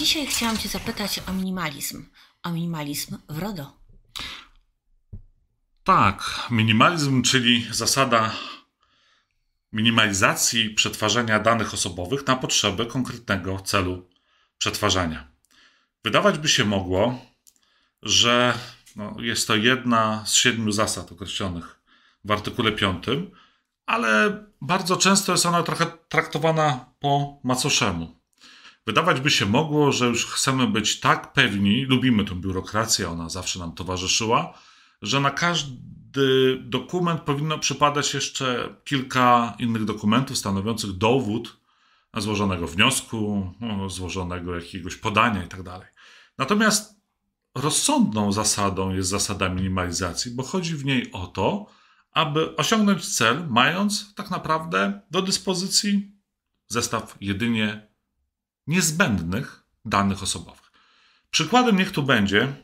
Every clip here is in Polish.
Dzisiaj chciałam Cię zapytać o minimalizm. O minimalizm w RODO. Tak, minimalizm, czyli zasada minimalizacji przetwarzania danych osobowych na potrzeby konkretnego celu przetwarzania. Wydawać by się mogło, że no, jest to jedna z siedmiu zasad określonych w artykule 5, ale bardzo często jest ona trochę traktowana po macoszemu. Wydawać by się mogło, że już chcemy być tak pewni, lubimy tę biurokrację, ona zawsze nam towarzyszyła, że na każdy dokument powinno przypadać jeszcze kilka innych dokumentów stanowiących dowód złożonego wniosku, no, złożonego jakiegoś podania itd. Tak Natomiast rozsądną zasadą jest zasada minimalizacji, bo chodzi w niej o to, aby osiągnąć cel, mając tak naprawdę do dyspozycji zestaw jedynie niezbędnych danych osobowych. Przykładem niech tu będzie,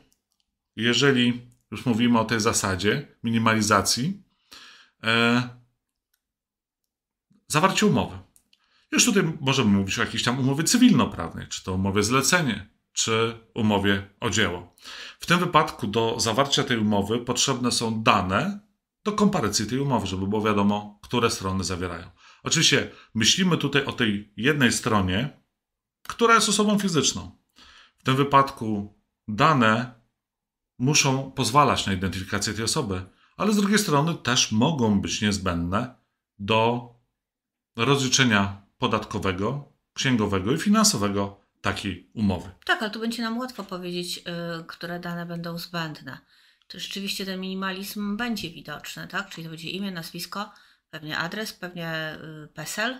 jeżeli już mówimy o tej zasadzie minimalizacji, e, zawarcie umowy. Już tutaj możemy mówić o jakiejś tam umowie cywilnoprawnej, czy to umowie zlecenie, czy umowie o dzieło. W tym wypadku do zawarcia tej umowy potrzebne są dane do komparycji tej umowy, żeby było wiadomo, które strony zawierają. Oczywiście myślimy tutaj o tej jednej stronie, która jest osobą fizyczną. W tym wypadku dane muszą pozwalać na identyfikację tej osoby, ale z drugiej strony też mogą być niezbędne do rozliczenia podatkowego, księgowego i finansowego takiej umowy. Tak, ale tu będzie nam łatwo powiedzieć, yy, które dane będą zbędne. To rzeczywiście ten minimalizm będzie widoczny, tak? Czyli to będzie imię, nazwisko, pewnie adres, pewnie y, PESEL,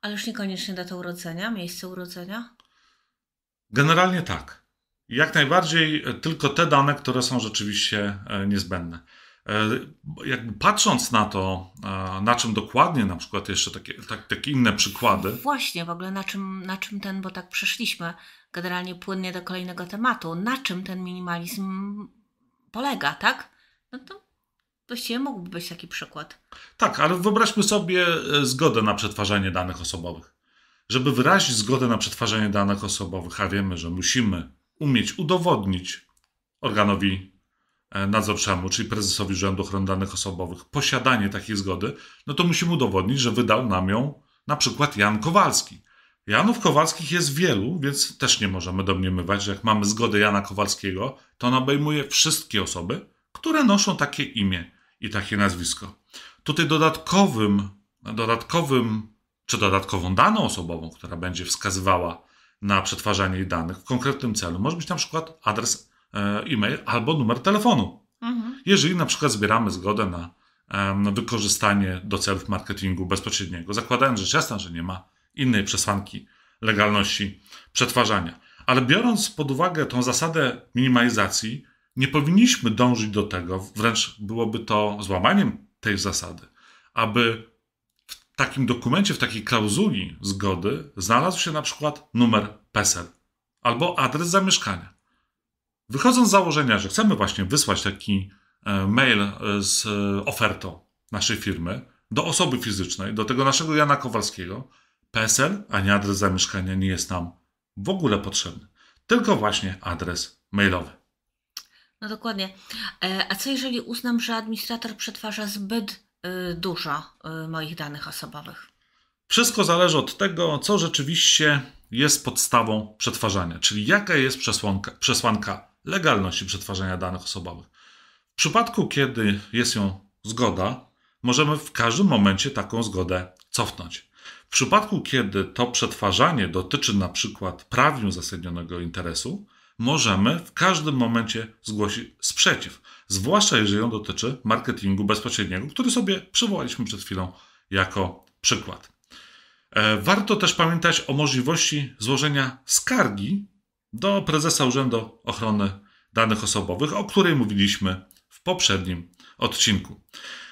ale już niekoniecznie data urodzenia, miejsce urodzenia? Generalnie tak. Jak najbardziej e, tylko te dane, które są rzeczywiście e, niezbędne. E, jakby patrząc na to, na czym dokładnie, na przykład jeszcze takie, tak, takie inne przykłady. Właśnie, w ogóle na czym, na czym ten, bo tak przeszliśmy generalnie płynnie do kolejnego tematu, na czym ten minimalizm polega, tak? No to Właściwie mógłby być taki przykład. Tak, ale wyobraźmy sobie e, zgodę na przetwarzanie danych osobowych. Żeby wyrazić zgodę na przetwarzanie danych osobowych, a wiemy, że musimy umieć udowodnić organowi e, nadzorczemu, czyli prezesowi Rzędu Ochrony Danych Osobowych, posiadanie takiej zgody, no to musimy udowodnić, że wydał nam ją na przykład Jan Kowalski. Janów Kowalskich jest wielu, więc też nie możemy domniemywać, że jak mamy zgodę Jana Kowalskiego, to ona obejmuje wszystkie osoby, które noszą takie imię i takie nazwisko. Tutaj dodatkowym, dodatkowym czy dodatkową daną osobową, która będzie wskazywała na przetwarzanie danych w konkretnym celu, może być na przykład adres e, e-mail albo numer telefonu. Mhm. Jeżeli na przykład zbieramy zgodę na, wykorzystanie do celów marketingu bezpośredniego, zakładając rzecz jasna, że nie ma innej przesłanki legalności przetwarzania. Ale biorąc pod uwagę tą zasadę minimalizacji, nie powinniśmy dążyć do tego, wręcz byłoby to złamaniem tej zasady, aby w takim dokumencie, w takiej klauzuli zgody znalazł się na przykład numer PESEL albo adres zamieszkania. Wychodząc z założenia, że chcemy właśnie wysłać taki e, mail e, z ofertą naszej firmy do osoby fizycznej, do tego naszego Jana Kowalskiego, PESEL ani adres zamieszkania nie jest nam w ogóle potrzebny, tylko właśnie adres mailowy. No dokładnie. E, a co jeżeli uznam, że administrator przetwarza zbyt y, dużo y, moich danych osobowych? Wszystko zależy od tego, co rzeczywiście jest podstawą przetwarzania, czyli jaka jest przesłanka, przesłanka legalności przetwarzania danych osobowych. W przypadku, kiedy jest ją zgoda, możemy w każdym momencie taką zgodę cofnąć. W przypadku, kiedy to przetwarzanie dotyczy na przykład prawnie uzasadnionego interesu, możemy w każdym momencie zgłosić sprzeciw. Zwłaszcza jeżeli on dotyczy marketingu bezpośredniego, który sobie przywołaliśmy przed chwilą jako przykład. E, warto też pamiętać o możliwości złożenia skargi do prezesa Urzędu Ochrony Danych Osobowych, o której mówiliśmy w poprzednim odcinku.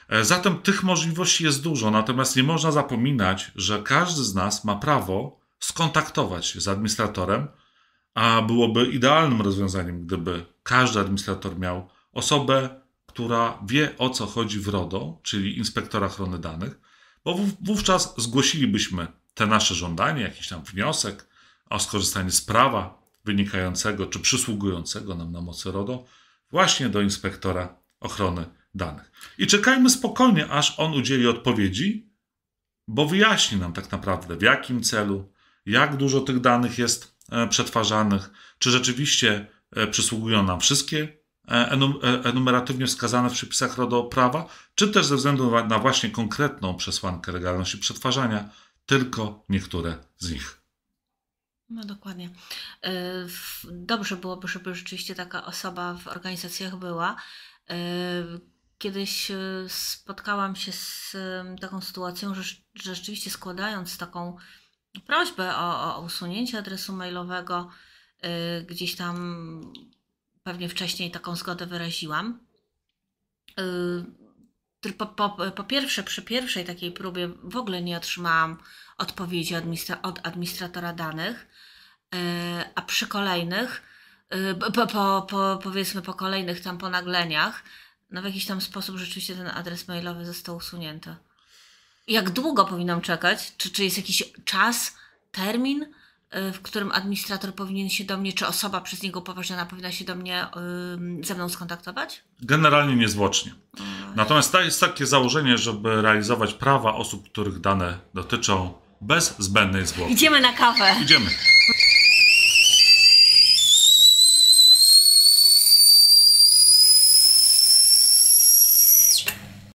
E, zatem tych możliwości jest dużo, natomiast nie można zapominać, że każdy z nas ma prawo skontaktować się z administratorem a byłoby idealnym rozwiązaniem, gdyby każdy administrator miał osobę, która wie o co chodzi w RODO, czyli inspektora ochrony danych, bo wówczas zgłosilibyśmy te nasze żądanie, jakiś tam wniosek o skorzystanie z prawa wynikającego czy przysługującego nam na mocy RODO właśnie do inspektora ochrony danych. I czekajmy spokojnie, aż on udzieli odpowiedzi, bo wyjaśni nam tak naprawdę w jakim celu, jak dużo tych danych jest E, przetwarzanych, czy rzeczywiście e, przysługują nam wszystkie e, enumeratywnie wskazane w przepisach RODO prawa, czy też ze względu na właśnie konkretną przesłankę legalności przetwarzania, tylko niektóre z nich. No dokładnie. Dobrze byłoby, żeby rzeczywiście taka osoba w organizacjach była. Kiedyś spotkałam się z taką sytuacją, że rzeczywiście składając taką prośbę o, o usunięcie adresu mailowego. Y, gdzieś tam pewnie wcześniej taką zgodę wyraziłam. Y, po, po, po, pierwsze, przy pierwszej takiej próbie w ogóle nie otrzymałam odpowiedzi administra od administratora danych, y, a przy kolejnych, po, po, po, powiedzmy po kolejnych tam ponagleniach, no w jakiś tam sposób rzeczywiście ten adres mailowy został usunięty. Jak długo powinnam czekać? Czy, czy jest jakiś czas, termin, y, w którym administrator powinien się do mnie, czy osoba przez niego upoważniona powinna się do mnie ze mną skontaktować? Generalnie niezwłocznie. Natomiast jest takie założenie, żeby realizować prawa osób, których dane dotyczą, bez zbędnej zwłoki. Idziemy na kawę. Idziemy.